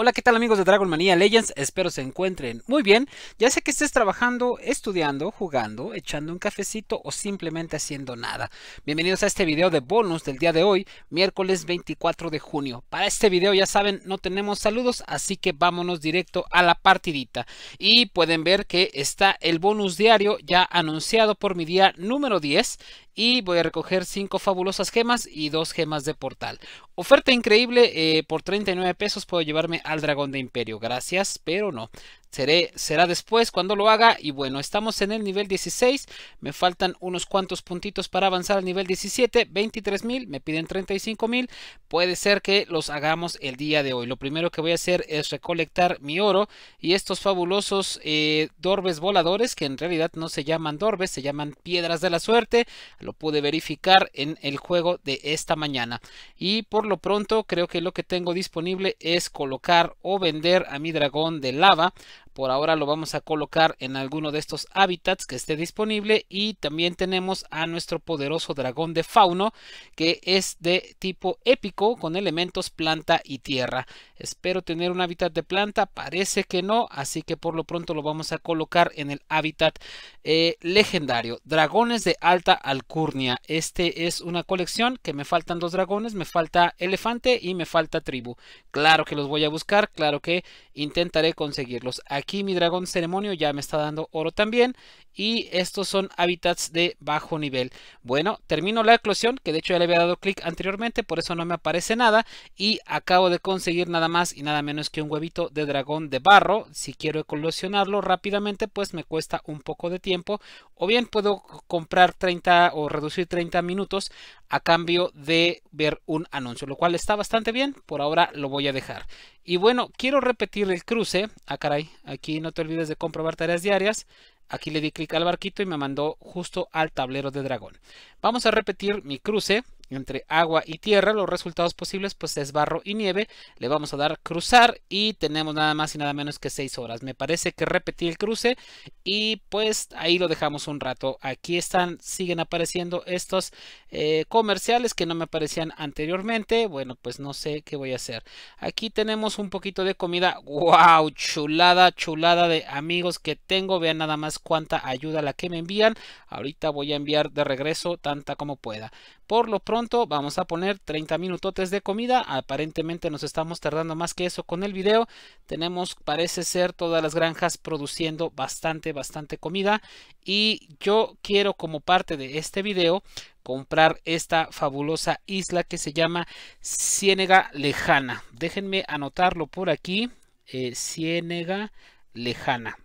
Hola, ¿qué tal amigos de Dragon Manía Legends? Espero se encuentren muy bien. Ya sé que estés trabajando, estudiando, jugando, echando un cafecito o simplemente haciendo nada. Bienvenidos a este video de bonus del día de hoy, miércoles 24 de junio. Para este video ya saben, no tenemos saludos, así que vámonos directo a la partidita. Y pueden ver que está el bonus diario ya anunciado por mi día número 10 y voy a recoger 5 fabulosas gemas y 2 gemas de portal. Oferta increíble, eh, por 39 pesos puedo llevarme al dragón de imperio. Gracias, pero no será después cuando lo haga. Y bueno, estamos en el nivel 16. Me faltan unos cuantos puntitos para avanzar al nivel 17. 23 mil, me piden 35 mil. Puede ser que los hagamos el día de hoy. Lo primero que voy a hacer es recolectar mi oro y estos fabulosos eh, dorbes voladores que en realidad no se llaman dorbes, se llaman piedras de la suerte. Lo pude verificar en el juego de esta mañana. Y por lo pronto creo que lo que tengo disponible es colocar o vender a mi dragón de lava por ahora lo vamos a colocar en alguno de estos hábitats que esté disponible y también tenemos a nuestro poderoso dragón de fauno que es de tipo épico con elementos planta y tierra. Espero tener un hábitat de planta, parece que no, así que por lo pronto lo vamos a colocar en el hábitat eh, legendario. Dragones de alta alcurnia, este es una colección que me faltan dos dragones, me falta elefante y me falta tribu. Claro que los voy a buscar, claro que intentaré conseguirlos. Aquí mi dragón ceremonio ya me está dando oro también y estos son hábitats de bajo nivel. Bueno, termino la eclosión, que de hecho ya le había dado clic anteriormente, por eso no me aparece nada, y acabo de conseguir nada más y nada menos que un huevito de dragón de barro. Si quiero eclosionarlo rápidamente, pues me cuesta un poco de tiempo, o bien puedo comprar 30 o reducir 30 minutos a cambio de ver un anuncio, lo cual está bastante bien, por ahora lo voy a dejar. Y bueno, quiero repetir el cruce, ah caray, aquí no te olvides de comprobar tareas diarias, Aquí le di clic al barquito y me mandó justo al tablero de dragón. Vamos a repetir mi cruce entre agua y tierra, los resultados posibles pues es barro y nieve, le vamos a dar cruzar y tenemos nada más y nada menos que 6 horas, me parece que repetí el cruce y pues ahí lo dejamos un rato, aquí están, siguen apareciendo estos eh, comerciales que no me aparecían anteriormente, bueno pues no sé qué voy a hacer, aquí tenemos un poquito de comida, wow, chulada, chulada de amigos que tengo, vean nada más cuánta ayuda la que me envían, ahorita voy a enviar de regreso tanta como pueda, por lo pronto vamos a poner 30 minutotes de comida. Aparentemente nos estamos tardando más que eso con el video. Tenemos, parece ser, todas las granjas produciendo bastante, bastante comida. Y yo quiero como parte de este video comprar esta fabulosa isla que se llama Ciénega Lejana. Déjenme anotarlo por aquí. Eh, Ciénega Lejana.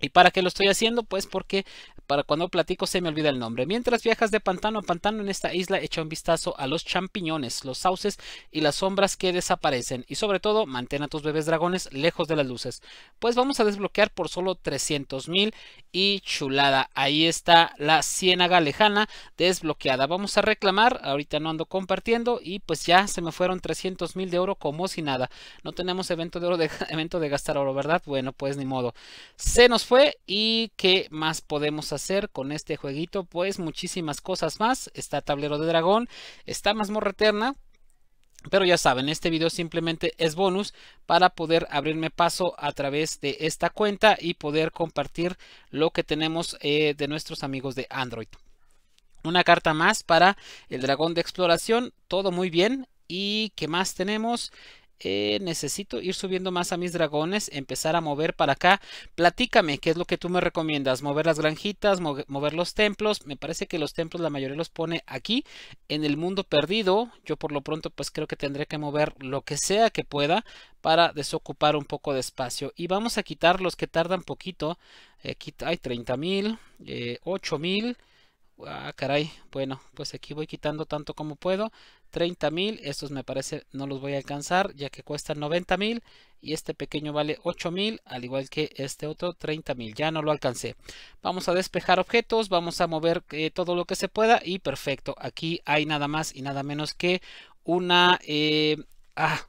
¿Y para qué lo estoy haciendo? Pues porque para cuando platico se me olvida el nombre. Mientras viajas de pantano a pantano en esta isla, echa un vistazo a los champiñones, los sauces y las sombras que desaparecen. Y sobre todo, mantén a tus bebés dragones lejos de las luces. Pues vamos a desbloquear por solo 300 mil y chulada. Ahí está la ciénaga lejana desbloqueada. Vamos a reclamar, ahorita no ando compartiendo y pues ya se me fueron 300 mil de oro como si nada. No tenemos evento de oro de, evento de gastar oro, ¿verdad? Bueno, pues ni modo. Se nos fue y ¿qué más podemos hacer? hacer con este jueguito, pues muchísimas cosas más. Está Tablero de Dragón, está Mazmorra Eterna, pero ya saben, este video simplemente es bonus para poder abrirme paso a través de esta cuenta y poder compartir lo que tenemos eh, de nuestros amigos de Android. Una carta más para el dragón de exploración, todo muy bien. ¿Y qué más tenemos? Eh, necesito ir subiendo más a mis dragones, empezar a mover para acá. Platícame, ¿qué es lo que tú me recomiendas? Mover las granjitas, mover, los templos. Me parece que los templos la mayoría los pone aquí, en el mundo perdido. Yo por lo pronto pues creo que tendré que mover lo que sea que pueda para desocupar un poco de espacio. Y vamos a quitar los que tardan poquito. Aquí hay 30.000, eh, 8.000. Eh, ah, caray. Bueno, pues aquí voy quitando tanto como puedo. 30.000, estos me parece no los voy a alcanzar ya que cuestan 90.000 y este pequeño vale 8.000 al igual que este otro 30.000, ya no lo alcancé. Vamos a despejar objetos, vamos a mover eh, todo lo que se pueda y perfecto, aquí hay nada más y nada menos que una... Eh, ah,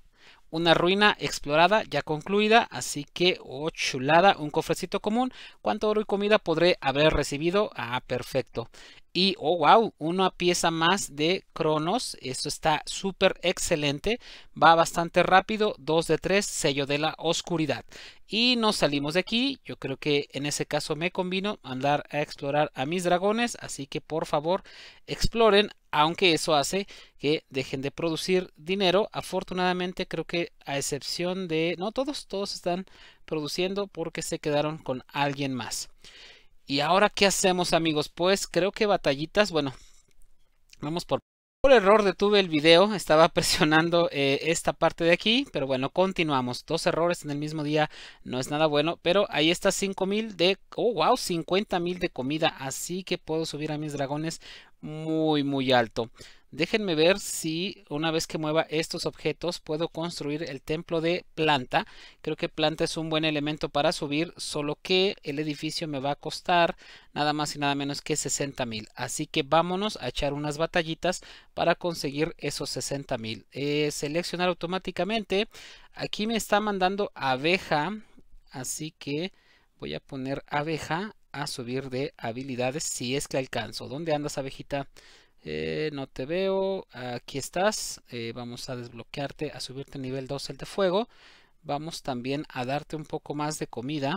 una ruina explorada ya concluida, así que, oh chulada, un cofrecito común, ¿cuánto oro y comida podré haber recibido? Ah, perfecto. Y, oh, wow, una pieza más de Cronos. Esto está súper excelente. Va bastante rápido. 2 de 3, sello de la oscuridad. Y nos salimos de aquí. Yo creo que en ese caso me convino andar a explorar a mis dragones. Así que, por favor, exploren. Aunque eso hace que dejen de producir dinero. Afortunadamente, creo que a excepción de... No, todos, todos están produciendo porque se quedaron con alguien más. Y ahora, ¿qué hacemos, amigos? Pues creo que batallitas, bueno, vamos por... Por error detuve el video, estaba presionando eh, esta parte de aquí, pero bueno, continuamos. Dos errores en el mismo día no es nada bueno, pero ahí está 5000 de, oh wow, 50,000 de comida, así que puedo subir a mis dragones muy muy alto. Déjenme ver si una vez que mueva estos objetos puedo construir el templo de planta. Creo que planta es un buen elemento para subir, solo que el edificio me va a costar nada más y nada menos que 60 mil. Así que vámonos a echar unas batallitas para conseguir esos 60 mil. Eh, seleccionar automáticamente. Aquí me está mandando abeja, así que voy a poner abeja a subir de habilidades si es que alcanzo. ¿Dónde andas abejita? Eh, no te veo. Aquí estás. Eh, vamos a desbloquearte, a subirte al nivel 2 el de fuego. Vamos también a darte un poco más de comida.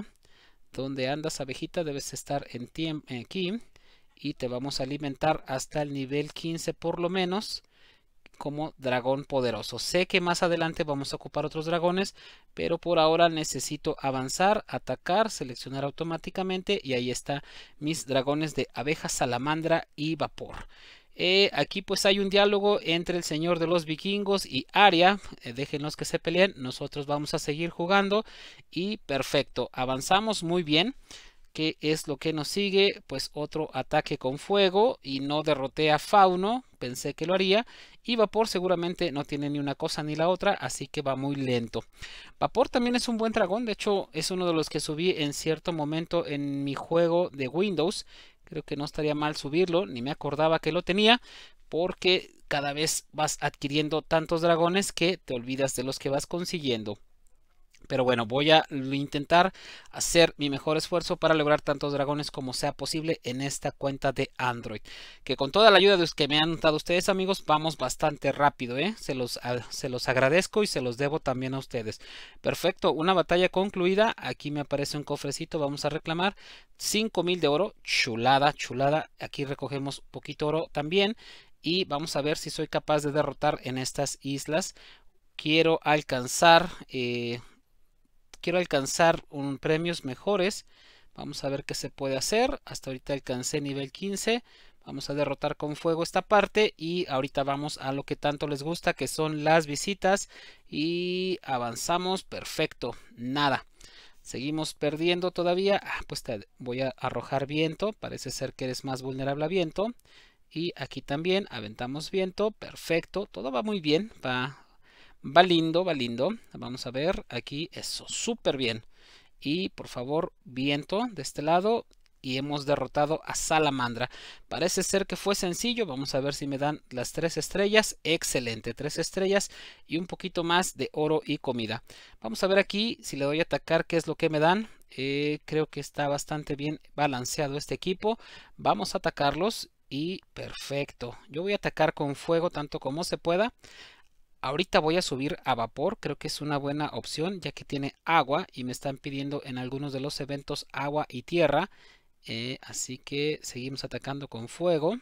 Donde andas abejita debes estar en aquí. Y te vamos a alimentar hasta el nivel 15 por lo menos como dragón poderoso. Sé que más adelante vamos a ocupar otros dragones, pero por ahora necesito avanzar, atacar, seleccionar automáticamente y ahí está mis dragones de abeja, salamandra y vapor. Eh, aquí pues hay un diálogo entre el señor de los vikingos y Aria. Déjenos eh, déjenlos que se peleen. Nosotros vamos a seguir jugando. Y perfecto. Avanzamos muy bien. ¿Qué es lo que nos sigue? Pues otro ataque con fuego. Y no derroté a Fauno. Pensé que lo haría. Y Vapor seguramente no tiene ni una cosa ni la otra. Así que va muy lento. Vapor también es un buen dragón. De hecho es uno de los que subí en cierto momento en mi juego de Windows Creo que no estaría mal subirlo, ni me acordaba que lo tenía, porque cada vez vas adquiriendo tantos dragones que te olvidas de los que vas consiguiendo. Pero bueno, voy a intentar hacer mi mejor esfuerzo para lograr tantos dragones como sea posible en esta cuenta de Android. Que con toda la ayuda de los que me han dado ustedes amigos, vamos bastante rápido, ¿eh? Se los, se los agradezco y se los debo también a ustedes. Perfecto, una batalla concluida. Aquí me aparece un cofrecito, vamos a reclamar. 5000 de oro, chulada, chulada. Aquí recogemos poquito oro también. Y vamos a ver si soy capaz de derrotar en estas islas. Quiero alcanzar... Eh, quiero alcanzar un premios mejores, vamos a ver qué se puede hacer. Hasta ahorita alcancé nivel 15. Vamos a derrotar con fuego esta parte y ahorita vamos a lo que tanto les gusta que son las visitas y avanzamos perfecto, nada. Seguimos perdiendo todavía, ah, pues voy a arrojar viento, parece ser que eres más vulnerable a viento. Y aquí también aventamos viento, perfecto, todo va muy bien, va Va lindo, va lindo. Vamos a ver aquí eso. Súper bien. Y por favor, viento de este lado. Y hemos derrotado a Salamandra. Parece ser que fue sencillo. Vamos a ver si me dan las tres estrellas. Excelente. Tres estrellas y un poquito más de oro y comida. Vamos a ver aquí si le doy a atacar qué es lo que me dan. Eh, creo que está bastante bien balanceado este equipo. Vamos a atacarlos y perfecto. Yo voy a atacar con fuego tanto como se pueda. Ahorita voy a subir a vapor, creo que es una buena opción ya que tiene agua y me están pidiendo en algunos de los eventos agua y tierra. Eh, así que seguimos atacando con fuego.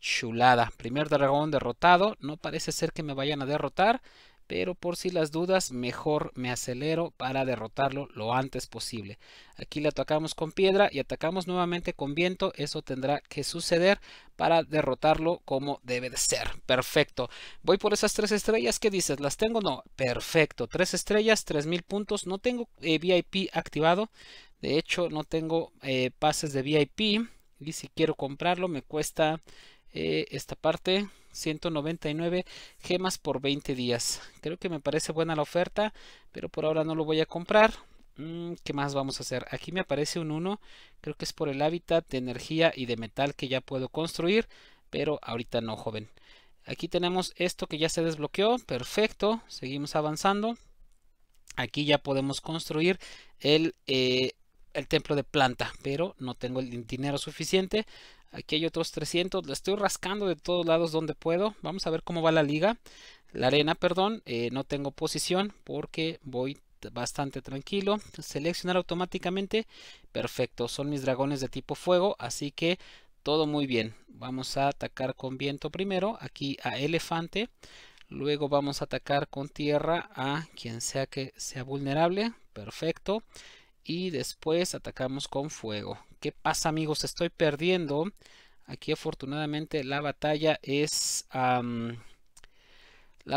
Chulada. Primer dragón derrotado. No parece ser que me vayan a derrotar pero por si las dudas mejor me acelero para derrotarlo lo antes posible. Aquí le atacamos con piedra y atacamos nuevamente con viento, eso tendrá que suceder para derrotarlo como debe de ser. Perfecto. Voy por esas tres estrellas, ¿qué dices? ¿Las tengo? No. Perfecto. Tres estrellas, tres mil puntos. No tengo eh, VIP activado. De hecho, no tengo eh, pases de VIP. Y si quiero comprarlo, me cuesta eh, esta parte. 199 gemas por 20 días. Creo que me parece buena la oferta, pero por ahora no lo voy a comprar. Mm, ¿Qué más vamos a hacer? Aquí me aparece un 1, creo que es por el hábitat de energía y de metal que ya puedo construir, pero ahorita no, joven. Aquí tenemos esto que ya se desbloqueó, perfecto, seguimos avanzando. Aquí ya podemos construir el, eh, el templo de planta, pero no tengo el dinero suficiente, Aquí hay otros 300. La estoy rascando de todos lados donde puedo. Vamos a ver cómo va la liga. La arena, perdón. Eh, no tengo posición porque voy bastante tranquilo. Seleccionar automáticamente. Perfecto. Son mis dragones de tipo fuego. Así que todo muy bien. Vamos a atacar con viento primero. Aquí a elefante. Luego vamos a atacar con tierra a quien sea que sea vulnerable. Perfecto y después atacamos con fuego. ¿Qué pasa amigos? Estoy perdiendo. Aquí afortunadamente la batalla es... la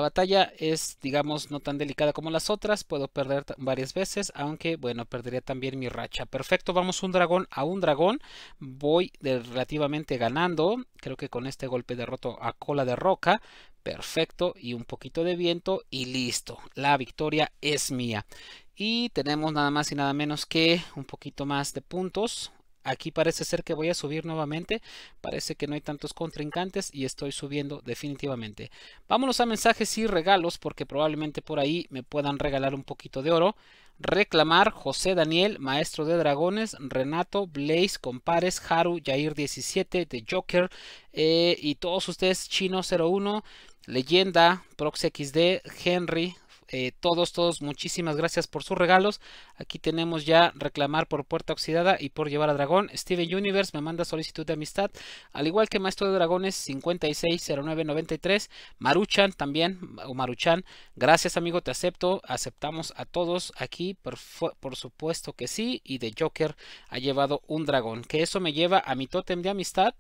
batalla es, digamos, no tan delicada como las otras. Puedo perder varias veces, aunque, bueno, perdería también mi racha. Perfecto, vamos un dragón a un dragón. Voy relativamente ganando. Creo que con este golpe derroto a cola de roca. Perfecto, y un poquito de viento y listo. La victoria es mía. Y tenemos nada más y nada menos que un poquito más de puntos. Aquí parece ser que voy a subir nuevamente. Parece que no hay tantos contrincantes y estoy subiendo definitivamente. Vámonos a mensajes y regalos porque probablemente por ahí me puedan regalar un poquito de oro. Reclamar, José Daniel, Maestro de Dragones, Renato, Blaze, Compares, Haru, Jair 17, de Joker eh, y todos ustedes, Chino 01, Leyenda, Proxy XD, Henry, eh, todos, todos, muchísimas gracias por sus regalos. Aquí tenemos ya reclamar por puerta oxidada y por llevar a dragón. Steven Universe me manda solicitud de amistad. Al igual que Maestro de Dragones 560993. Maruchan también, o Maruchan. Gracias amigo, te acepto. Aceptamos a todos aquí, por, por supuesto que sí. Y de Joker ha llevado un dragón. Que eso me lleva a mi tótem de amistad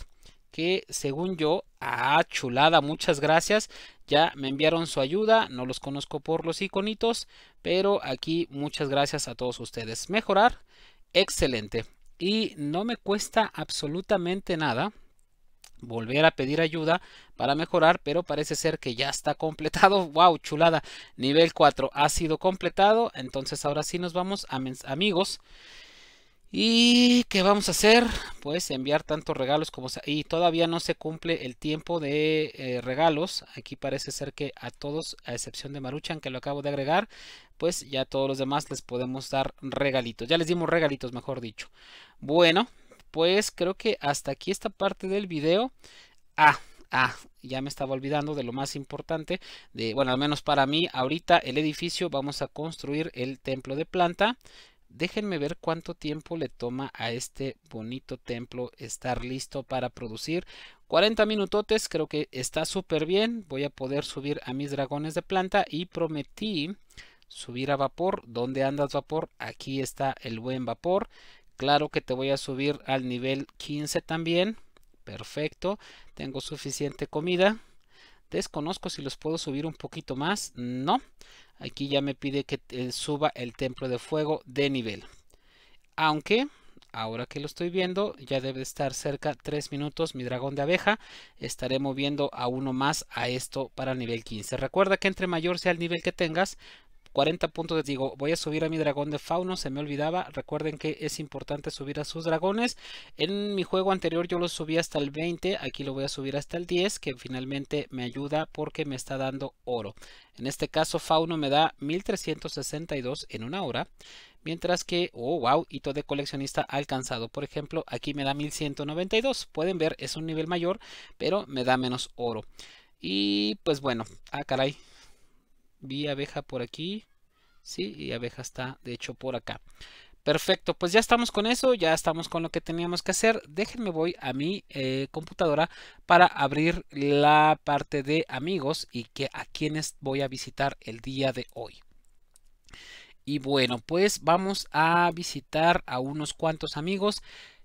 que según yo, ah, chulada, muchas gracias, ya me enviaron su ayuda, no los conozco por los iconitos, pero aquí muchas gracias a todos ustedes. Mejorar, excelente. Y no me cuesta absolutamente nada volver a pedir ayuda para mejorar, pero parece ser que ya está completado. ¡Wow! Chulada. Nivel 4 ha sido completado, entonces ahora sí nos vamos a amigos. ¿Y qué vamos a hacer? Pues enviar tantos regalos como sea. Y todavía no se cumple el tiempo de eh, regalos. Aquí parece ser que a todos, a excepción de Maruchan, que lo acabo de agregar, pues ya a todos los demás les podemos dar regalitos. Ya les dimos regalitos, mejor dicho. Bueno, pues creo que hasta aquí esta parte del video. Ah, ah, ya me estaba olvidando de lo más importante, de, bueno, al menos para mí, ahorita el edificio vamos a construir el templo de planta, Déjenme ver cuánto tiempo le toma a este bonito templo estar listo para producir. 40 minutotes, creo que está súper bien. Voy a poder subir a mis dragones de planta y prometí subir a vapor. ¿Dónde andas vapor? Aquí está el buen vapor. Claro que te voy a subir al nivel 15 también. Perfecto. Tengo suficiente comida. Desconozco si los puedo subir un poquito más. No. Aquí ya me pide que eh, suba el templo de fuego de nivel. Aunque, ahora que lo estoy viendo, ya debe estar cerca 3 minutos mi dragón de abeja. Estaré moviendo a uno más a esto para nivel 15. Recuerda que entre mayor sea el nivel que tengas, 40 puntos les digo, voy a subir a mi dragón de fauno, se me olvidaba, recuerden que es importante subir a sus dragones, en mi juego anterior yo lo subí hasta el 20, aquí lo voy a subir hasta el 10, que finalmente me ayuda porque me está dando oro. En este caso fauno me da 1362 en una hora, mientras que, oh wow, hito de coleccionista alcanzado, por ejemplo, aquí me da 1192, pueden ver es un nivel mayor, pero me da menos oro. Y pues bueno, ah caray, Vi abeja por aquí. Sí, y abeja está de hecho por acá. Perfecto, pues ya estamos con eso, ya estamos con lo que teníamos que hacer. Déjenme voy a mi eh, computadora para abrir la parte de amigos y que a quienes voy a visitar el día de hoy. Y bueno, pues vamos a visitar a unos cuantos amigos.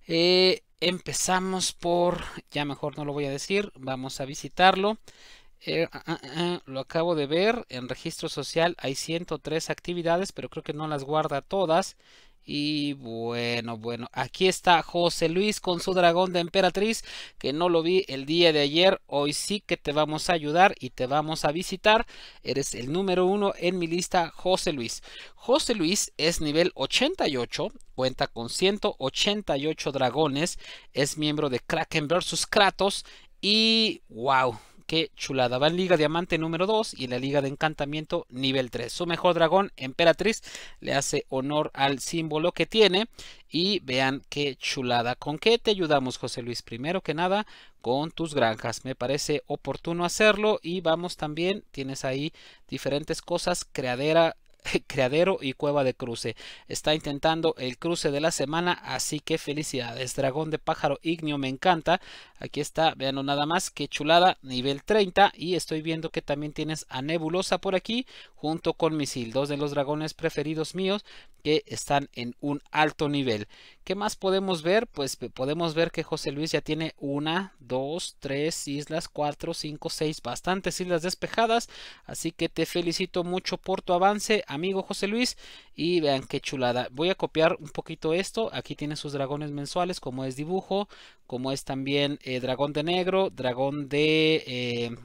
Eh, empezamos por, ya mejor no lo voy a decir, vamos a visitarlo. Eh, ah, ah, ah, lo acabo de ver, en registro social hay 103 actividades, pero creo que no las guarda todas. Y bueno, bueno, aquí está José Luis con su dragón de emperatriz, que no lo vi el día de ayer, hoy sí que te vamos a ayudar y te vamos a visitar, eres el número uno en mi lista, José Luis. José Luis es nivel 88, cuenta con 188 dragones, es miembro de Kraken vs Kratos y wow, Qué chulada. Va en Liga Diamante número 2 y en la Liga de Encantamiento nivel 3. Su mejor dragón, Emperatriz, le hace honor al símbolo que tiene. Y vean qué chulada. ¿Con qué te ayudamos, José Luis? Primero que nada, con tus granjas. Me parece oportuno hacerlo. Y vamos también, tienes ahí diferentes cosas. Creadera, creadero y Cueva de Cruce. Está intentando el cruce de la semana, así que felicidades. Dragón de pájaro ignio me encanta. Aquí está, Vean nada más, qué chulada, nivel 30. Y estoy viendo que también tienes a Nebulosa por aquí, junto con Misil, dos de los dragones preferidos míos que están en un alto nivel. ¿Qué más podemos ver? Pues podemos ver que José Luis ya tiene una, dos, tres islas, cuatro, cinco, seis, bastantes islas despejadas. Así que te felicito mucho por tu avance amigo José Luis. Y vean qué chulada. Voy a copiar un poquito esto. Aquí tiene sus dragones mensuales, como es dibujo, como es también eh, dragón de negro, dragón de... Eh,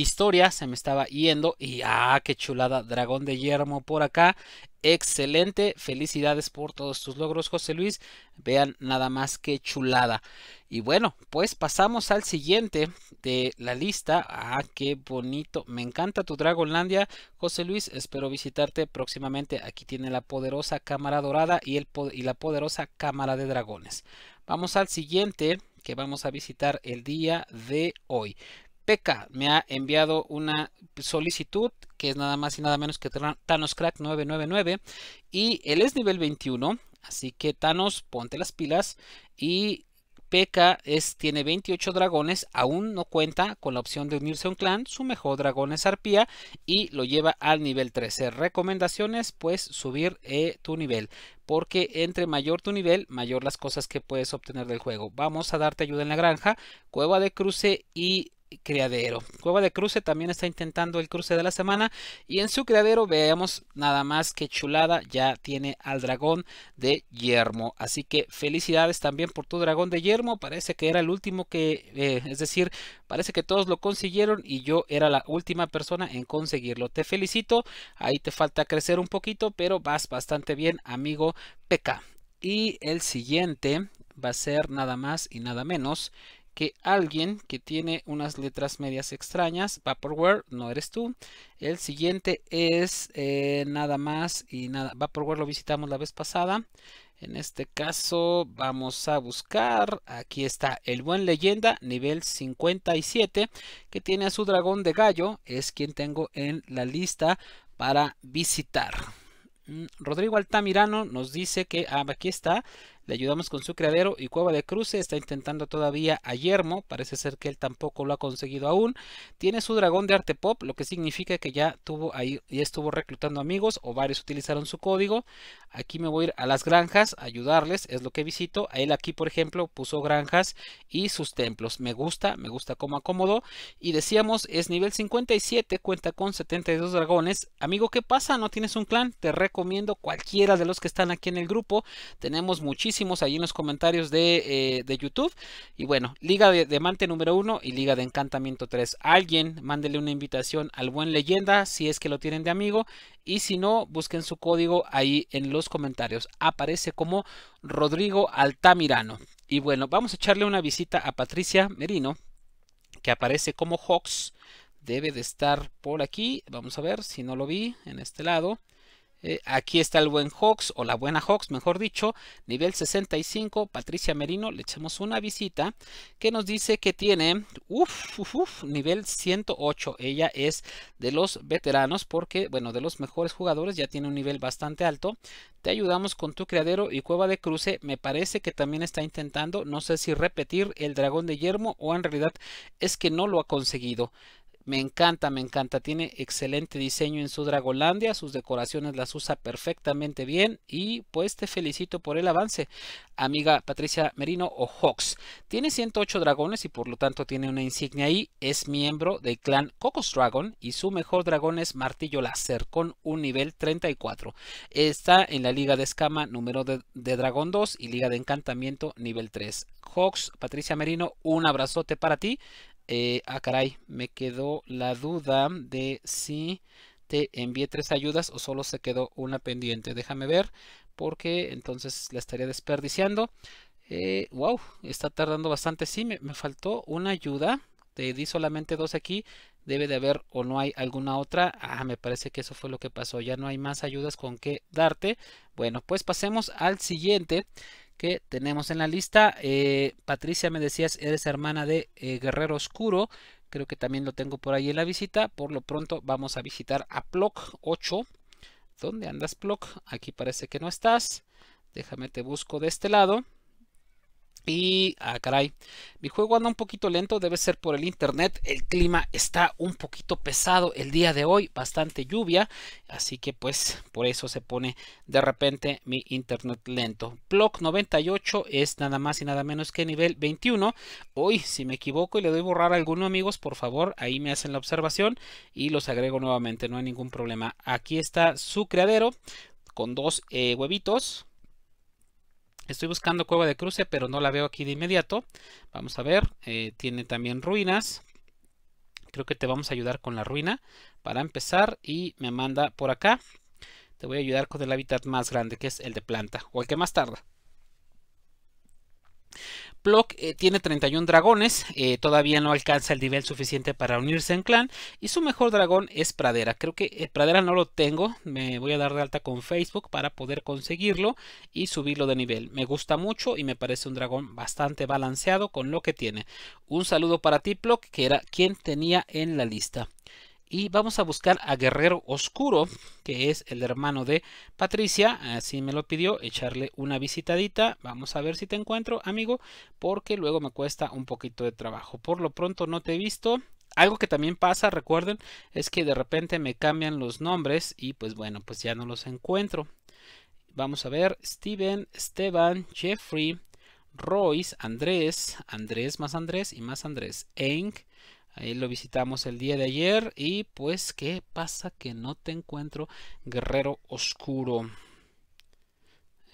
historia, se me estaba yendo y ah, qué chulada, dragón de yermo por acá, excelente, felicidades por todos tus logros José Luis, vean nada más que chulada. Y bueno, pues pasamos al siguiente de la lista, ah, qué bonito, me encanta tu Dragonlandia José Luis, espero visitarte próximamente, aquí tiene la poderosa cámara dorada y, el, y la poderosa cámara de dragones. Vamos al siguiente que vamos a visitar el día de hoy. Peca me ha enviado una solicitud que es nada más y nada menos que Thanos Crack 999 y él es nivel 21, así que Thanos ponte las pilas y Peca es, tiene 28 dragones, aún no cuenta con la opción de unirse a un clan, su mejor dragón es arpía y lo lleva al nivel 13. Recomendaciones, pues subir eh, tu nivel, porque entre mayor tu nivel, mayor las cosas que puedes obtener del juego. Vamos a darte ayuda en la granja, cueva de cruce y criadero. Cueva de Cruce también está intentando el cruce de la semana y en su criadero veamos nada más que chulada ya tiene al dragón de yermo. Así que felicidades también por tu dragón de yermo. Parece que era el último que, eh, es decir, parece que todos lo consiguieron y yo era la última persona en conseguirlo. Te felicito, ahí te falta crecer un poquito, pero vas bastante bien, amigo PK. Y el siguiente va a ser nada más y nada menos que alguien que tiene unas letras medias extrañas, Word, no eres tú. El siguiente es eh, nada más y nada, Vaporware lo visitamos la vez pasada. En este caso vamos a buscar, aquí está el buen leyenda, nivel 57, que tiene a su dragón de gallo, es quien tengo en la lista para visitar. Mm, Rodrigo Altamirano nos dice que ah, aquí está le ayudamos con su criadero y Cueva de Cruce está intentando todavía a Yermo. Parece ser que él tampoco lo ha conseguido aún. Tiene su dragón de arte pop, lo que significa que ya tuvo ahí y estuvo reclutando amigos o varios utilizaron su código. Aquí me voy a ir a las granjas, a ayudarles, es lo que visito. a Él aquí, por ejemplo, puso granjas y sus templos. Me gusta, me gusta cómo acomodo. Y decíamos, es nivel 57, cuenta con 72 dragones. Amigo, ¿qué pasa? ¿No tienes un clan? Te recomiendo cualquiera de los que están aquí en el grupo. Tenemos muchísimos allí ahí en los comentarios de, eh, de YouTube. Y bueno, Liga de, número 1 y Liga de Encantamiento 3. Alguien, mándele una invitación al buen leyenda si es que lo tienen de amigo. Y si no, busquen su código ahí en los comentarios. Aparece como Rodrigo Altamirano. Y bueno, vamos a echarle una visita a Patricia Merino, que aparece como Hawks. Debe de estar por aquí. Vamos a ver si no lo vi en este lado. Eh, aquí está el buen Hawks, o la buena Hawks, mejor dicho, nivel 65, Patricia Merino, le echamos una visita, que nos dice que tiene, uff, uf, nivel 108, ella es de los veteranos, porque, bueno, de los mejores jugadores, ya tiene un nivel bastante alto, te ayudamos con tu criadero y cueva de cruce, me parece que también está intentando, no sé si repetir el dragón de yermo, o en realidad es que no lo ha conseguido, me encanta, me encanta. Tiene excelente diseño en su Dragolandia. Sus decoraciones las usa perfectamente bien. Y pues te felicito por el avance, amiga Patricia Merino o Hawks. Tiene 108 dragones y por lo tanto tiene una insignia ahí. Es miembro del clan Cocos Dragon y su mejor dragón es Martillo Láser con un nivel 34. Está en la Liga de Escama número de, de Dragón 2 y Liga de Encantamiento nivel 3. Hawks, Patricia Merino, un abrazote para ti. Eh, ah, caray, me quedó la duda de si te envié tres ayudas o solo se quedó una pendiente. Déjame ver porque entonces la estaría desperdiciando. wow, eh, está tardando bastante. Sí, me, me, faltó una ayuda. Te di solamente dos aquí. Debe de haber o no hay alguna otra. Ah, me parece que eso fue lo que pasó. Ya no hay más ayudas con que darte. Bueno, pues pasemos al siguiente que tenemos en la lista. Eh, Patricia, me decías, eres hermana de eh, Guerrero Oscuro. Creo que también lo tengo por ahí en la visita. Por lo pronto vamos a visitar a Plock 8. ¿Dónde andas, Plock? Aquí parece que no estás. Déjame te busco de este lado. Y, ah, caray, mi juego anda un poquito lento, debe ser por el internet. El clima está un poquito pesado el día de hoy, bastante lluvia, así que pues por eso se pone de repente mi internet lento. Block 98 es nada más y nada menos que nivel 21. Hoy, si me equivoco y le doy borrar a alguno, amigos, por favor, ahí me hacen la observación y los agrego nuevamente, no hay ningún problema. Aquí está su criadero con dos eh, huevitos Estoy buscando Cueva de Cruce, pero no la veo aquí de inmediato. Vamos a ver, eh, tiene también ruinas. Creo que te vamos a ayudar con la ruina para empezar y me manda por acá. Te voy a ayudar con el hábitat más grande, que es el de planta, o el que más tarda. Block eh, tiene 31 dragones, eh, todavía no alcanza el nivel suficiente para unirse en clan y su mejor dragón es Pradera. Creo que eh, Pradera no lo tengo, me voy a dar de alta con Facebook para poder conseguirlo y subirlo de nivel. Me gusta mucho y me parece un dragón bastante balanceado con lo que tiene. Un saludo para ti Block, que era quien tenía en la lista. Y vamos a buscar a Guerrero Oscuro, que es el hermano de Patricia. Así me lo pidió, echarle una visitadita. Vamos a ver si te encuentro, amigo, porque luego me cuesta un poquito de trabajo. Por lo pronto no te he visto. Algo que también pasa, recuerden, es que de repente me cambian los nombres y pues bueno, pues ya no los encuentro. Vamos a ver, Steven, Esteban, Jeffrey, Royce, Andrés, Andrés más Andrés y más Andrés, Enk, Ahí lo visitamos el día de ayer y pues qué pasa que no te encuentro guerrero oscuro.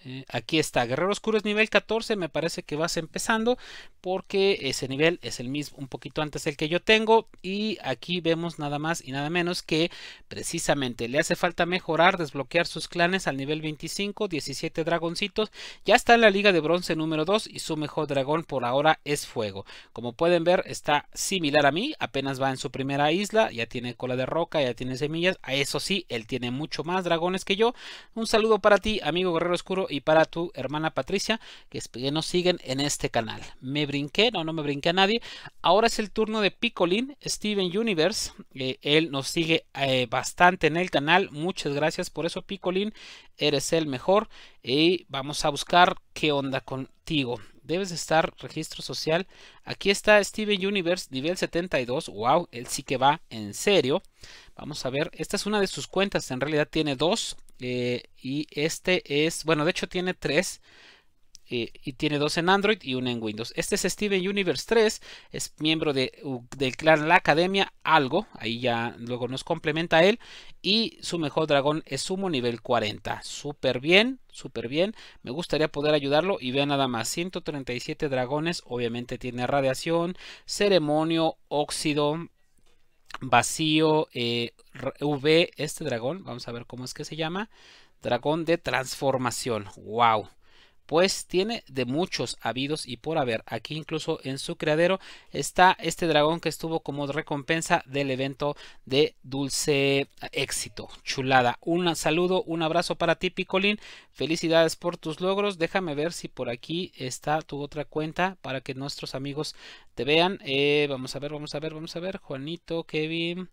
Eh, aquí está, Guerrero Oscuro es nivel 14, me parece que vas empezando porque ese nivel es el mismo, un poquito antes del que yo tengo y aquí vemos nada más y nada menos que precisamente le hace falta mejorar, desbloquear sus clanes al nivel 25, 17 dragoncitos, ya está en la liga de bronce número 2 y su mejor dragón por ahora es fuego, como pueden ver está similar a mí, apenas va en su primera isla, ya tiene cola de roca, ya tiene semillas, a eso sí, él tiene mucho más dragones que yo, un saludo para ti amigo Guerrero Oscuro y para tu hermana Patricia, que, nos siguen en este canal. Me brinqué, no, no me brinqué a nadie. Ahora es el turno de Picolín, Steven Universe. él nos sigue eh, bastante en el canal. Muchas gracias por eso, Picolín. Eres el mejor. Y vamos a buscar qué onda contigo debes estar registro social. Aquí está Steven Universe, nivel 72. Wow, él sí que va en serio. Vamos a ver, esta es una de sus cuentas, en realidad tiene dos. Eh, y este es, bueno, de hecho tiene tres. Eh, y tiene dos en Android y uno en Windows. Este es Steven Universe 3, es miembro de, del clan La Academia Algo, ahí ya luego nos complementa él. Y su mejor dragón es Sumo nivel 40. Súper bien, súper bien. Me gustaría poder ayudarlo y vean nada más. 137 dragones, obviamente tiene radiación, ceremonio, óxido, vacío eh, V, este dragón, vamos a ver cómo es que se llama, dragón de transformación, wow pues tiene de muchos habidos y por haber. Aquí incluso en su criadero está este dragón que estuvo como recompensa del evento de Dulce Éxito. Chulada. Un saludo, un abrazo para ti, Picolín. Felicidades por tus logros. Déjame ver si por aquí está tu otra cuenta para que nuestros amigos te vean. Eh, vamos a ver, vamos a ver, vamos a ver. Juanito, Kevin.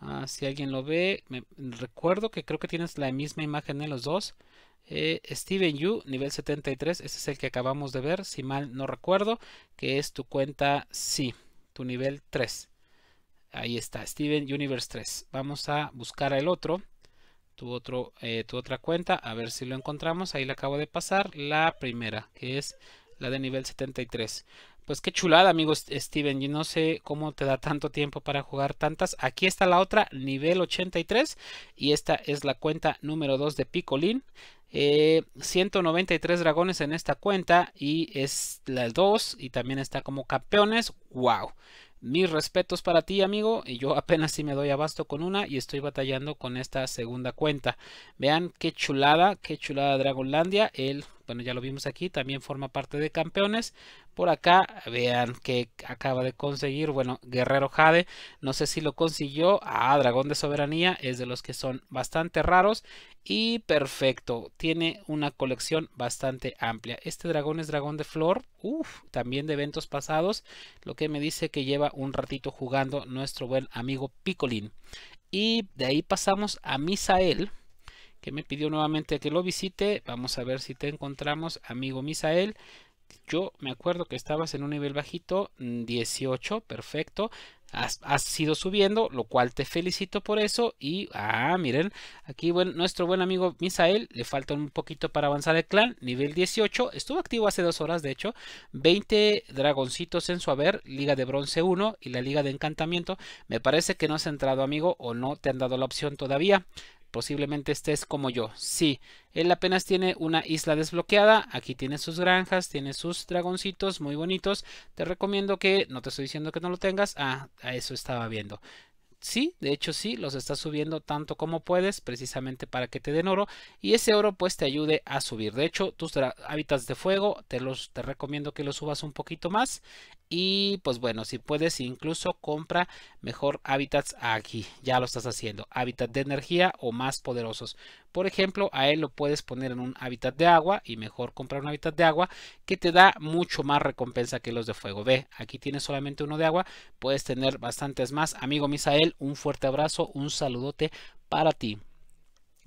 Ah, si alguien lo ve, me, recuerdo que creo que tienes la misma imagen en los dos. Eh, Steven Yu, nivel 73, ese es el que acabamos de ver, si mal no recuerdo, que es tu cuenta sí, tu nivel 3. Ahí está, Steven Universe 3. Vamos a buscar al otro, tu, otro eh, tu otra cuenta, a ver si lo encontramos. Ahí le acabo de pasar, la primera, que es la de nivel 73. Pues qué chulada, amigos Steven. Yo no sé cómo te da tanto tiempo para jugar tantas. Aquí está la otra, nivel 83. Y esta es la cuenta número 2 de Picolín. 193 eh, dragones en esta cuenta y es la 2 y también está como campeones. ¡Wow! Mis respetos para ti, amigo. Y yo apenas si me doy abasto con una y estoy batallando con esta segunda cuenta. Vean qué chulada, qué chulada Dragonlandia. El bueno, ya lo vimos aquí, también forma parte de campeones. Por acá, vean que acaba de conseguir, bueno, Guerrero Jade, no sé si lo consiguió. Ah, Dragón de Soberanía es de los que son bastante raros y perfecto, tiene una colección bastante amplia. Este dragón es dragón de flor, uff, también de eventos pasados, lo que me dice que lleva un ratito jugando nuestro buen amigo Picolín. Y de ahí pasamos a Misael, que me pidió nuevamente que lo visite. Vamos a ver si te encontramos, amigo Misael. Yo me acuerdo que estabas en un nivel bajito, 18, mm, perfecto. Has, sido ido subiendo, lo cual te felicito por eso. Y, ah, miren, aquí nuestro buen amigo Misael, le falta un poquito para avanzar el clan, nivel 18, estuvo activo hace dos horas de hecho, 20 dragoncitos en su haber, liga de bronce 1 y la liga de encantamiento. Me parece que no has entrado amigo o no te han dado la opción todavía posiblemente estés como yo. Sí, él apenas tiene una isla desbloqueada, aquí tiene sus granjas, tiene sus dragoncitos muy bonitos. Te recomiendo que, no te estoy diciendo que no lo tengas, ah, a eso estaba viendo. Sí, de hecho sí, los estás subiendo tanto como puedes, precisamente para que te den oro y ese oro pues te ayude a subir. De hecho, tus hábitats de fuego te los te recomiendo que los subas un poquito más y pues bueno, si puedes incluso compra mejor hábitats aquí, ya lo estás haciendo, hábitat de energía o más poderosos. Por ejemplo, a él lo puedes poner en un hábitat de agua y mejor comprar un hábitat de agua que te da mucho más recompensa que los de fuego. Ve, aquí tienes solamente uno de agua, puedes tener bastantes más. Amigo Misael, un fuerte abrazo, un saludote para ti.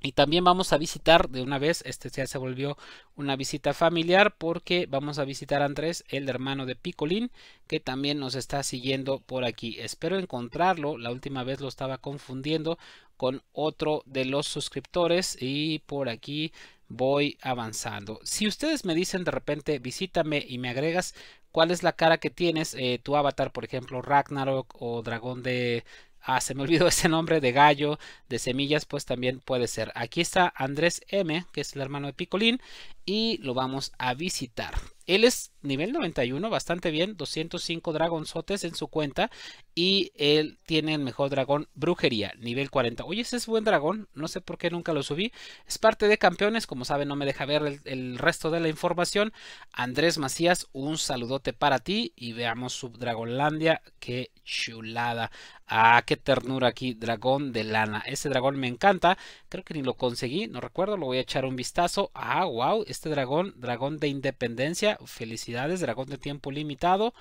Y también vamos a visitar de una vez, este ya se volvió una visita familiar porque vamos a visitar a Andrés, el hermano de Picolín, que también nos está siguiendo por aquí. Espero encontrarlo, la última vez lo estaba confundiendo con otro de los suscriptores y por aquí voy avanzando. Si ustedes me dicen de repente visítame y me agregas cuál es la cara que tienes, eh, tu avatar por ejemplo Ragnarok o Dragón de ah, se me olvidó ese nombre de gallo, de semillas, pues también puede ser. Aquí está Andrés M, que es el hermano de Picolín, y lo vamos a visitar. Él es nivel 91, bastante bien, 205 dragonzotes en su cuenta y él tiene el mejor dragón brujería, nivel 40. Oye, ese es buen dragón, no sé por qué nunca lo subí. Es parte de campeones, como saben no me deja ver el, resto de la información. Andrés Macías, un saludote para ti y veamos su Dragonlandia, qué chulada. Ah, qué ternura aquí, dragón de lana. Este dragón me encanta. Creo que ni lo conseguí, no recuerdo, lo voy a echar un vistazo. Ah, wow, este dragón, dragón de independencia. Felicidades, dragón de tiempo limitado.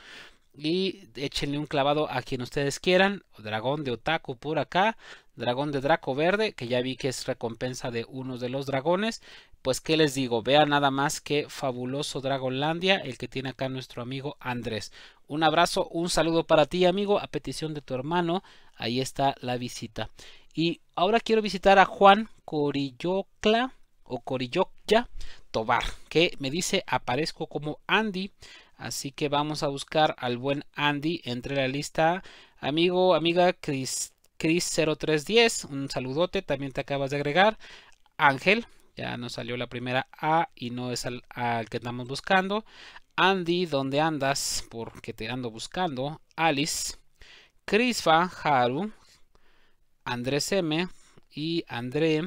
Y échenle un clavado a quien ustedes quieran. Dragón de Otaku por acá. Dragón de Draco Verde, que ya vi que es recompensa de uno de los dragones. Pues qué les digo, vean nada más que fabuloso Dragonlandia, el que tiene acá nuestro amigo Andrés. Un abrazo, un saludo para ti amigo, a petición de tu hermano. Ahí está la visita. Y ahora quiero visitar a Juan Corillocla o Corillocla Tobar, que me dice aparezco como Andy. Así que vamos a buscar al buen Andy entre la lista. Amigo, amiga Chris, Chris 0310, un saludote, también te acabas de agregar. Ángel, ya nos salió la primera A y no es al, al que estamos buscando. Andy, ¿dónde andas? Porque te ando buscando. Alice, Crisfa, Haru, Andrés M y André.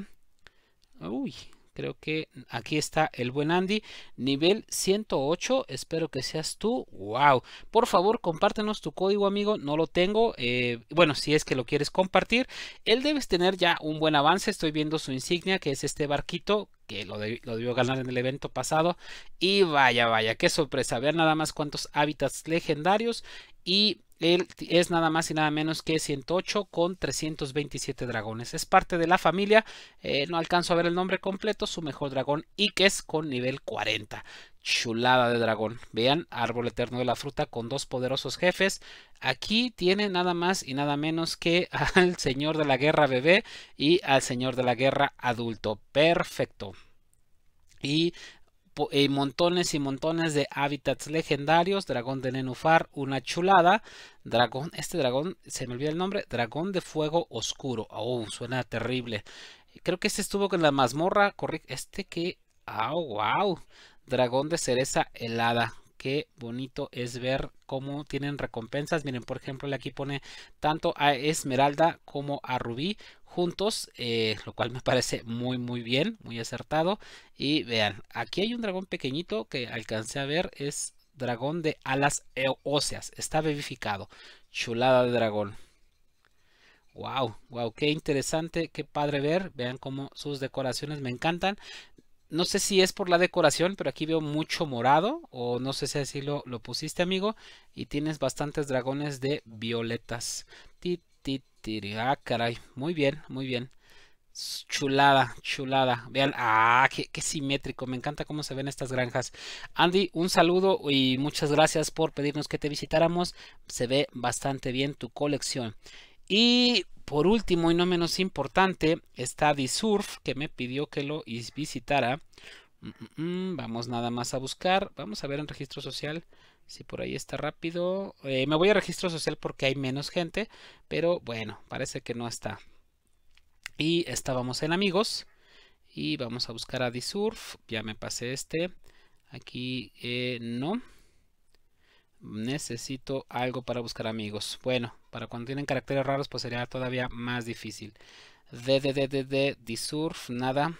Uy, creo que aquí está el buen Andy, nivel 108, espero que seas tú, wow, por favor compártenos tu código amigo, no lo tengo, eh, bueno, si es que lo quieres compartir, él debes tener ya un buen avance, estoy viendo su insignia que es este barquito que lo, debió ganar en el evento pasado. Y vaya, vaya, qué sorpresa. Vean nada más cuántos hábitats legendarios y él es nada más y nada menos que 108 con 327 dragones. Es parte de la familia, eh, no alcanzo a ver el nombre completo, su mejor dragón es con nivel 40. Chulada de dragón. Vean, árbol eterno de la fruta con dos poderosos jefes. Aquí tiene nada más y nada menos que al señor de la guerra bebé y al señor de la guerra adulto. Perfecto. Y eh, montones y montones de hábitats legendarios. Dragón de Nenufar, una chulada. Dragón, este dragón, se me olvida el nombre. Dragón de Fuego Oscuro. Oh, suena terrible. Creo que este estuvo con la mazmorra. Este que... Oh, wow. Dragón de Cereza Helada qué bonito es ver cómo tienen recompensas. Miren, por ejemplo, aquí pone tanto a Esmeralda como a Rubí juntos, eh, lo cual me parece muy muy bien, muy acertado. Y vean, aquí hay un dragón pequeñito que alcancé a ver, es dragón de alas e óseas, está vivificado chulada de dragón. Wow, wow, qué interesante, qué padre ver. Vean cómo sus decoraciones me encantan. No sé si es por la decoración, pero aquí veo mucho morado. O no sé si así lo, pusiste, amigo. Y tienes bastantes dragones de violetas. Ah, caray. Muy bien, muy bien. Chulada, chulada. Vean, ah, qué, simétrico. Me encanta cómo se ven estas granjas. Andy, un saludo y muchas gracias por pedirnos que te visitáramos. Se ve bastante bien tu colección. Y por último y no menos importante, está Disurf que me pidió que lo visitara. Mm, mm, mm, vamos nada más a buscar. Vamos a ver en registro social. Si por ahí está rápido. Eh, me voy a registro social porque hay menos gente. Pero bueno, parece que no está. Y estábamos en amigos. Y vamos a buscar a Disurf. Ya me pasé este. Aquí eh, no. Necesito algo para buscar amigos. Bueno, para cuando tienen caracteres raros pues sería todavía más difícil. d Disurf, nada.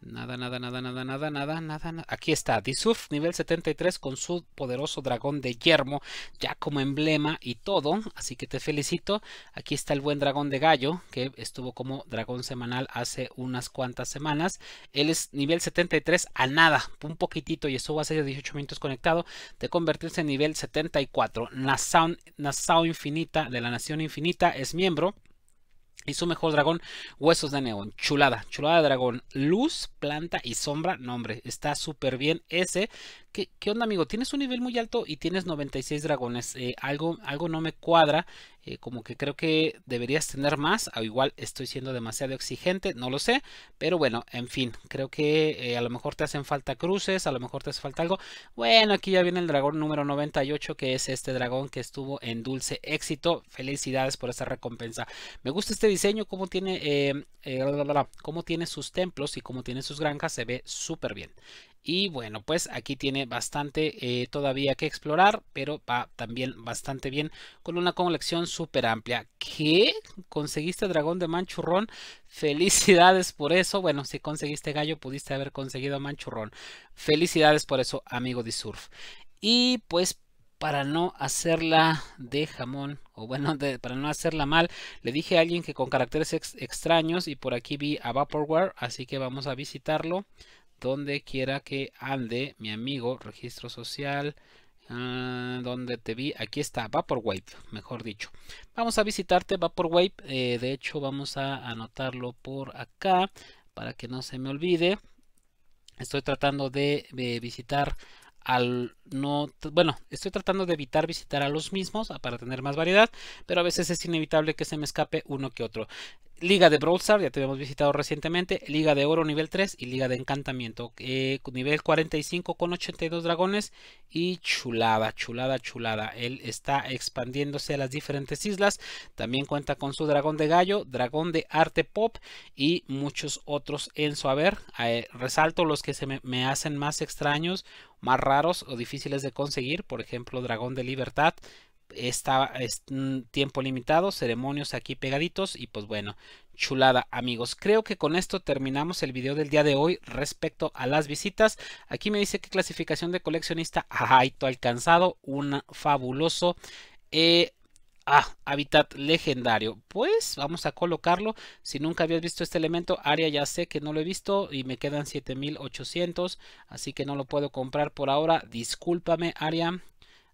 Nada, nada, nada, nada, nada, nada, nada, nada. Aquí está, Disuf, nivel 73 con su poderoso dragón de yermo, ya como emblema y todo, así que te felicito. Aquí está el buen dragón de gallo, que estuvo como dragón semanal hace unas cuantas semanas. Él es nivel 73 a nada, un poquitito, y estuvo hace 18 minutos conectado, de convertirse en nivel 74. Nassau, Nassau Infinita, de la Nación Infinita, es miembro. Y su mejor dragón, Huesos de Neón. Chulada, chulada de dragón. Luz, planta y sombra. Nombre, está súper bien ese. ¿Qué, ¿Qué, onda, amigo? Tienes un nivel muy alto y tienes 96 dragones. Eh, algo, algo no me cuadra. Eh, como que creo que deberías tener más, o igual estoy siendo demasiado exigente, no lo sé, pero bueno, en fin, creo que eh, a lo mejor te hacen falta cruces, a lo mejor te hace falta algo, bueno, aquí ya viene el dragón número 98, que es este dragón que estuvo en dulce éxito, felicidades por esa recompensa, me gusta este diseño, como tiene, eh, tiene sus templos y como tiene sus granjas, se ve súper bien, y bueno, pues aquí tiene bastante eh, todavía que explorar, pero va también bastante bien con una colección súper amplia. ¿Qué? ¿Conseguiste dragón de manchurrón? Felicidades por eso. Bueno, si conseguiste gallo, pudiste haber conseguido manchurrón. Felicidades por eso, amigo de surf. Y pues para no hacerla de jamón o bueno para no hacerla mal le dije a alguien que con caracteres extraños y por aquí vi a Vaporware así que vamos a visitarlo donde quiera que ande mi amigo, registro social, ah, donde te vi, aquí está, Vaporwave, mejor dicho. Vamos a visitarte por eh, de hecho vamos a anotarlo por acá para que no se me olvide. Estoy tratando de, de visitar al no bueno estoy tratando de evitar visitar a los mismos ah, para tener más variedad pero a veces es inevitable que se me escape uno que otro Liga de Brawl ya te habíamos visitado recientemente. Liga de Oro nivel 3 y Liga de Encantamiento. Eh, nivel 45 con 82 dragones. Y chulada, chulada, chulada. Él está expandiéndose a las diferentes islas. También cuenta con su dragón de gallo, dragón de arte pop y muchos otros en su haber. Eh, resalto los que se me hacen más extraños, más raros o difíciles de conseguir. Por ejemplo, dragón de libertad está es, mm, tiempo limitado, ceremonios aquí pegaditos y pues bueno, chulada amigos. Creo que con esto terminamos el video del día de hoy respecto a las visitas. Aquí me dice que clasificación de coleccionista, ay, has alcanzado, un fabuloso. Eh, ah, hábitat legendario. Pues vamos a colocarlo. Si nunca habías visto este elemento, Aria ya sé que no lo he visto y me quedan 7800. Así que no lo puedo comprar por ahora. Discúlpame, Aria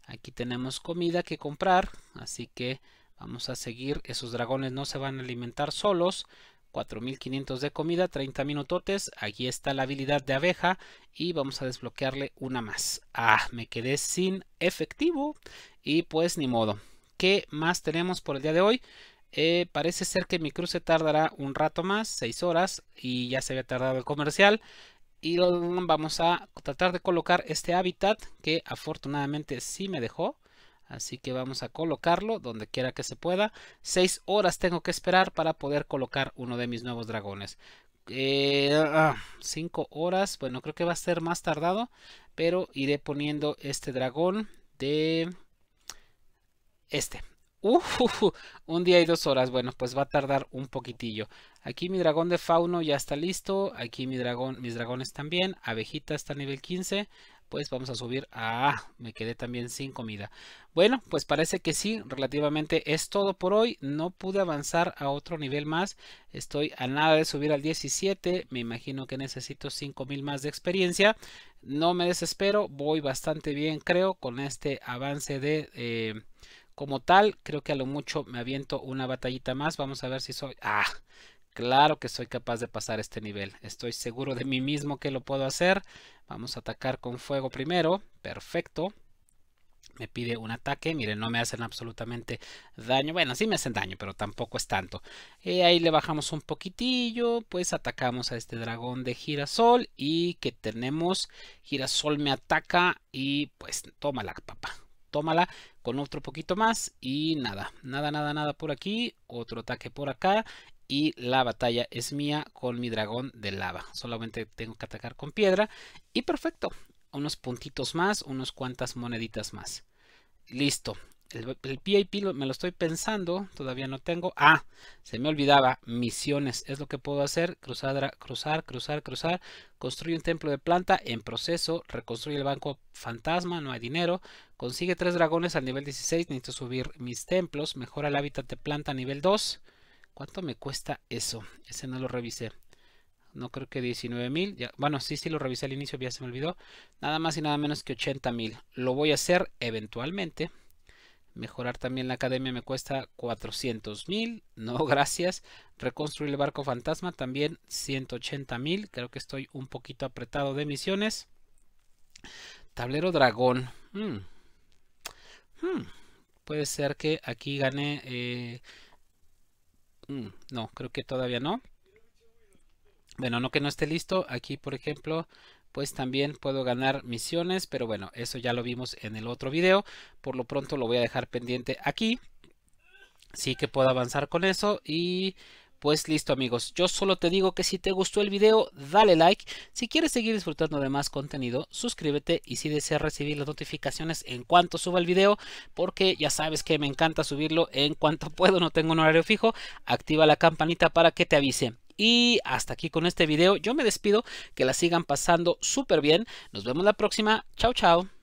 Aquí tenemos comida que comprar, así que vamos a seguir. Esos dragones no se van a alimentar solos. 4500 de comida, 30 minutotes. Aquí está la habilidad de abeja y vamos a desbloquearle una más. Ah, me quedé sin efectivo y pues ni modo. ¿Qué más tenemos por el día de hoy? Eh, parece ser que mi cruce tardará un rato más, 6 horas, y ya se había tardado el comercial y vamos a tratar de colocar este hábitat que afortunadamente sí me dejó. Así que vamos a colocarlo donde quiera que se pueda. Seis horas tengo que esperar para poder colocar uno de mis nuevos dragones. Eh, ah, cinco horas, bueno creo que va a ser más tardado, pero iré poniendo este dragón de este, un día y dos horas. Bueno, pues va a tardar un poquitillo. Aquí mi dragón de fauno ya está listo. Aquí mi dragón, mis dragones también. Abejita está a nivel 15. Pues vamos a subir. Ah, me quedé también sin comida. Bueno, pues parece que sí. Relativamente es todo por hoy. No pude avanzar a otro nivel más. Estoy a nada de subir al 17. Me imagino que necesito 5000 más de experiencia. No me desespero. Voy bastante bien, creo, con este avance de... Eh, como tal, creo que a lo mucho me aviento una batallita más. Vamos a ver si soy... ¡Ah! Claro que soy capaz de pasar este nivel. Estoy seguro de mí mismo que lo puedo hacer. Vamos a atacar con fuego primero. Perfecto. Me pide un ataque. Miren, no me hacen absolutamente daño. Bueno, sí me hacen daño, pero tampoco es tanto. Y eh, ahí le bajamos un poquitillo. Pues atacamos a este dragón de girasol. Y que tenemos... Girasol me ataca y pues toma la papa tómala con otro poquito más y nada, nada, nada, nada por aquí, otro ataque por acá y la batalla es mía con mi dragón de lava. Solamente tengo que atacar con piedra y perfecto, unos puntitos más, unos cuantas moneditas más. Listo. El, PIP me lo estoy pensando, todavía no tengo. Ah, se me olvidaba, misiones, es lo que puedo hacer. Cruzar, cruzar, cruzar, cruzar. Construye un templo de planta en proceso, reconstruye el banco fantasma, no hay dinero. Consigue tres dragones al nivel 16. Necesito subir mis templos. Mejora el hábitat de planta a nivel 2. ¿Cuánto me cuesta eso? Ese no lo revisé. No creo que 19.000. Bueno, sí, sí lo revisé al inicio, ya se me olvidó. Nada más y nada menos que 80.000. Lo voy a hacer eventualmente. Mejorar también la academia me cuesta 400.000. No, gracias. Reconstruir el barco fantasma también 180.000. Creo que estoy un poquito apretado de misiones. Tablero dragón. Mmm. Hmm, puede ser que aquí gane... Eh, hmm, no, creo que todavía no. Bueno, no que no esté listo. Aquí, por ejemplo, pues también puedo ganar misiones, pero bueno, eso ya lo vimos en el otro video, por lo pronto lo voy a dejar pendiente aquí, sí que puedo avanzar con eso y pues listo amigos, yo solo te digo que si te gustó el video, dale like. Si quieres seguir disfrutando de más contenido, suscríbete y si deseas recibir las notificaciones en cuanto suba el video, porque ya sabes que me encanta subirlo en cuanto puedo, no tengo un horario fijo, activa la campanita para que te avise. Y hasta aquí con este video, yo me despido, que la sigan pasando súper bien, nos vemos la próxima, chao chao.